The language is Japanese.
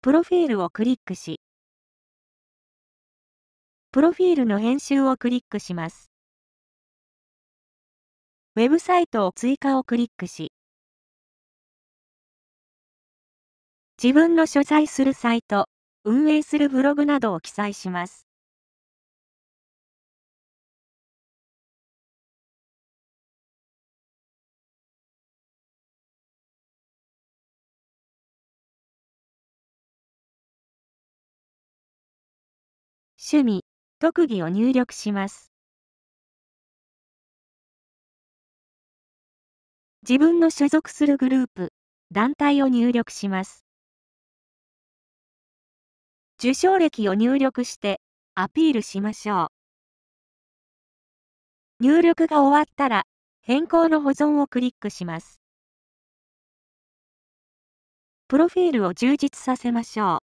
プロフィールをクリックし、プロフィールの編集をクリックします。ウェブサイトを追加をクリックし、自分の所在するサイト、運営するブログなどを記載します。趣味、特技を入力します。自分の所属するグループ、団体を入力します。受賞歴を入力してアピールしましょう。入力が終わったら変更の保存をクリックします。プロフィールを充実させましょう。